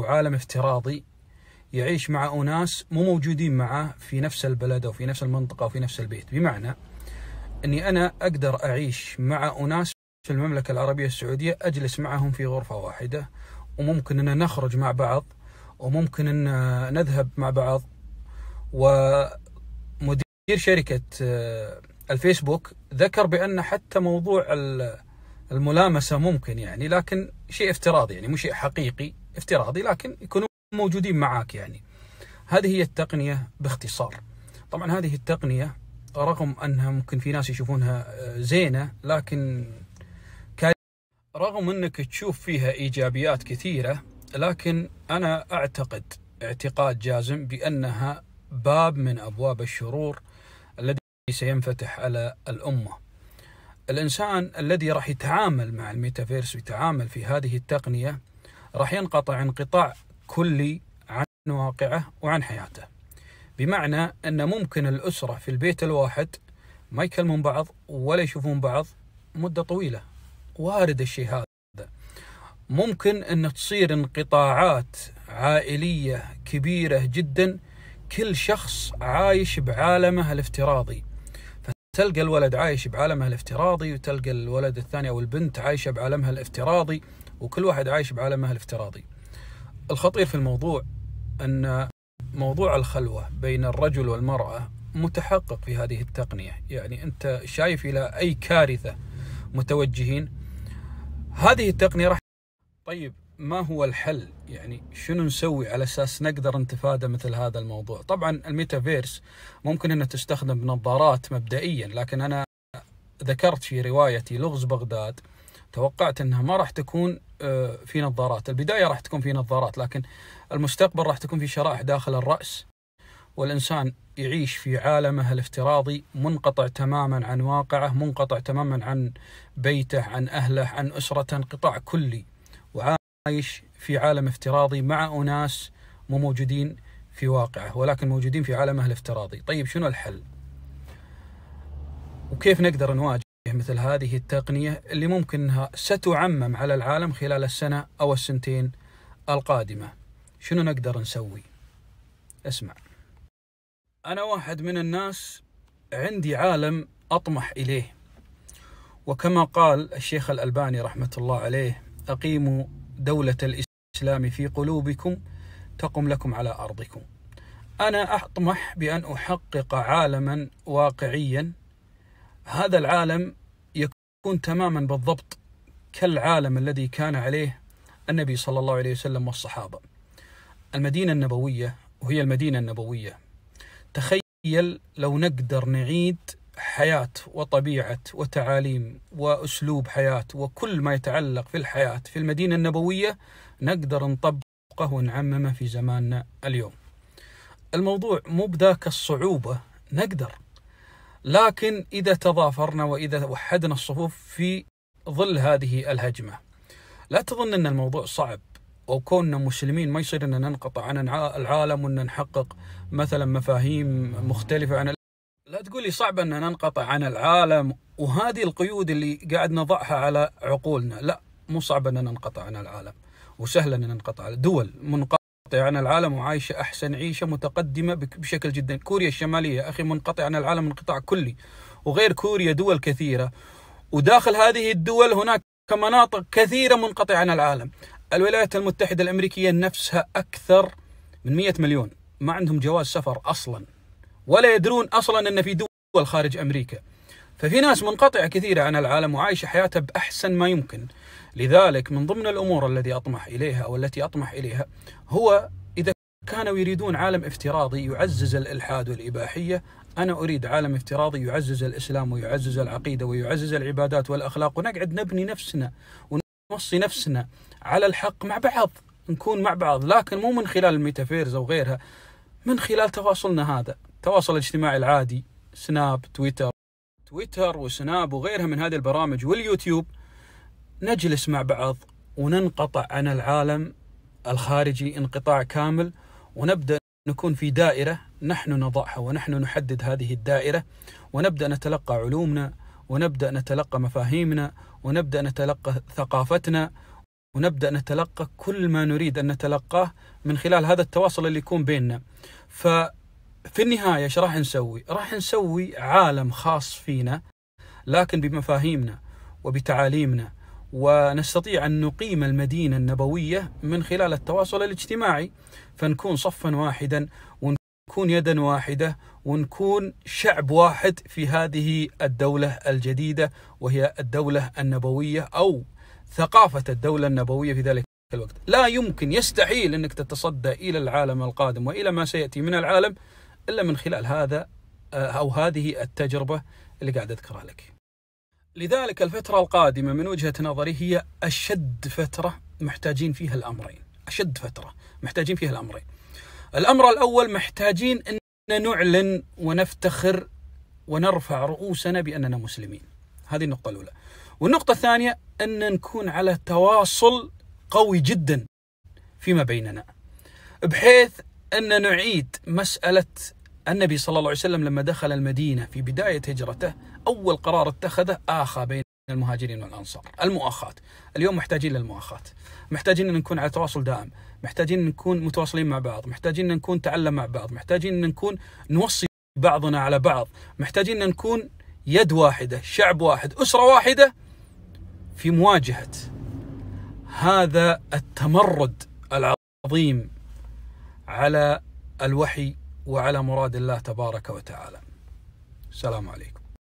وعالم افتراضي يعيش مع أناس مو موجودين معه في نفس البلد أو في نفس المنطقة أو في نفس البيت بمعنى أني أنا أقدر أعيش مع أناس في المملكة العربية السعودية أجلس معهم في غرفة واحدة وممكن أن نخرج مع بعض وممكن أن نذهب مع بعض ومدير شركة آه، الفيسبوك ذكر بأن حتى موضوع الملامسة ممكن يعني لكن شيء افتراضي يعني مو شيء حقيقي افتراضي لكن يكونوا موجودين معاك يعني هذه هي التقنية باختصار طبعا هذه التقنية رغم أنها ممكن في ناس يشوفونها آه، زينة لكن رغم أنك تشوف فيها إيجابيات كثيرة لكن أنا أعتقد اعتقاد جازم بأنها باب من أبواب الشرور الذي سينفتح على الأمة الإنسان الذي راح يتعامل مع الميتافيرس ويتعامل في هذه التقنية راح ينقطع انقطاع كلي عن واقعه وعن حياته بمعنى أن ممكن الأسرة في البيت الواحد ما يكلمون بعض ولا يشوفون بعض مدة طويلة وارد الشيء هذا ممكن أن تصير انقطاعات عائلية كبيرة جدا كل شخص عايش بعالمه الافتراضي تلقى الولد عايش بعالمها الافتراضي وتلقى الولد الثاني او البنت عايشه بعالمها الافتراضي وكل واحد عايش بعالمها الافتراضي. الخطير في الموضوع ان موضوع الخلوه بين الرجل والمراه متحقق في هذه التقنيه، يعني انت شايف الى اي كارثه متوجهين. هذه التقنيه راح طيب ما هو الحل يعني شنو نسوي على اساس نقدر نتفادى مثل هذا الموضوع طبعا الميتافيرس ممكن انها تستخدم بنظارات مبدئيا لكن انا ذكرت في روايتي لغز بغداد توقعت انها ما راح تكون آه، في نظارات البدايه راح تكون في نظارات لكن المستقبل راح تكون في شرائح داخل الراس والانسان يعيش في عالمه الافتراضي منقطع تماما عن واقعه منقطع تماما عن بيته عن اهله عن اسرته انقطاع كلي عايش في عالم افتراضي مع أناس مو موجودين في واقعه ولكن موجودين في عالمه الافتراضي طيب شنو الحل وكيف نقدر نواجه مثل هذه التقنية اللي ممكن أنها ستعمم على العالم خلال السنة أو السنتين القادمة شنو نقدر نسوي اسمع أنا واحد من الناس عندي عالم أطمح إليه وكما قال الشيخ الألباني رحمة الله عليه أقيموا دولة الإسلام في قلوبكم تقم لكم على أرضكم أنا أطمح بأن أحقق عالما واقعيا هذا العالم يكون تماما بالضبط كالعالم الذي كان عليه النبي صلى الله عليه وسلم والصحابة المدينة النبوية وهي المدينة النبوية تخيل لو نقدر نعيد حياة وطبيعة وتعاليم وأسلوب حياة وكل ما يتعلق في الحياة في المدينة النبوية نقدر نطبقه ونعممه في زماننا اليوم الموضوع مو بذاك الصعوبة نقدر لكن إذا تضافرنا وإذا وحدنا الصفوف في ظل هذه الهجمة لا تظن أن الموضوع صعب وكوننا مسلمين ما يصير أن ننقطع عن العالم وأن نحقق مثلا مفاهيم مختلفة عن لا تقولي صعب أن ننقطع عن العالم وهذه القيود اللي قاعد نضعها على عقولنا لا مو صعب أن ننقطع عن العالم وسهل أن ننقطع دول منقطعة عن العالم وعايشة أحسن عيشة متقدمة بشكل جدا كوريا الشمالية أخي منقطع عن العالم انقطاع كلي وغير كوريا دول كثيرة وداخل هذه الدول هناك مناطق كثيرة منقطعة عن العالم الولايات المتحدة الأمريكية نفسها أكثر من 100 مليون ما عندهم جواز سفر أصلاً ولا يدرون أصلا أن في دول خارج أمريكا ففي ناس منقطعة كثيرة عن العالم وعايشة حياتها بأحسن ما يمكن لذلك من ضمن الأمور التي أطمح إليها أو التي أطمح إليها هو إذا كانوا يريدون عالم افتراضي يعزز الإلحاد والإباحية أنا أريد عالم افتراضي يعزز الإسلام ويعزز العقيدة ويعزز العبادات والأخلاق ونقعد نبني نفسنا ونوصي نفسنا على الحق مع بعض نكون مع بعض لكن مو من خلال الميتافيرز أو غيرها من خلال تواصلنا هذا التواصل الاجتماعي العادي سناب تويتر تويتر وسناب وغيرها من هذه البرامج واليوتيوب نجلس مع بعض وننقطع عن العالم الخارجي انقطاع كامل ونبدا نكون في دائره نحن نضعها ونحن نحدد هذه الدائره ونبدا نتلقى علومنا ونبدا نتلقى مفاهيمنا ونبدا نتلقى ثقافتنا ونبدا نتلقى كل ما نريد ان نتلقاه من خلال هذا التواصل اللي يكون بيننا ف في النهايه ايش راح نسوي؟ راح نسوي عالم خاص فينا لكن بمفاهيمنا وبتعاليمنا ونستطيع ان نقيم المدينه النبويه من خلال التواصل الاجتماعي فنكون صفا واحدا ونكون يدا واحده ونكون شعب واحد في هذه الدوله الجديده وهي الدوله النبويه او ثقافه الدوله النبويه في ذلك الوقت لا يمكن يستحيل انك تتصدى الى العالم القادم والى ما سياتي من العالم إلا من خلال هذا آه، أو هذه التجربة اللي قاعد أذكرها لك لذلك الفترة القادمة من وجهة نظري هي أشد فترة محتاجين فيها الأمرين أشد فترة محتاجين فيها الأمرين الأمر الأول محتاجين أن نعلن ونفتخر ونرفع رؤوسنا بأننا مسلمين هذه النقطة الأولى والنقطة الثانية أن نكون على تواصل قوي جدا فيما بيننا بحيث أن نعيد مسألة النبي صلى الله عليه وسلم لما دخل المدينة في بداية هجرته أول قرار اتخذه آخى بين المهاجرين والأنصار المؤاخاة اليوم محتاجين للمؤاخاة محتاجين أن نكون على تواصل دائم محتاجين أن نكون متواصلين مع بعض محتاجين أن نكون نتعلم مع بعض محتاجين أن نكون نوصي بعضنا على بعض محتاجين أن نكون يد واحدة شعب واحد أسرة واحدة في مواجهة هذا التمرد العظيم على الوحي وعلى مراد الله تبارك وتعالى السلام عليكم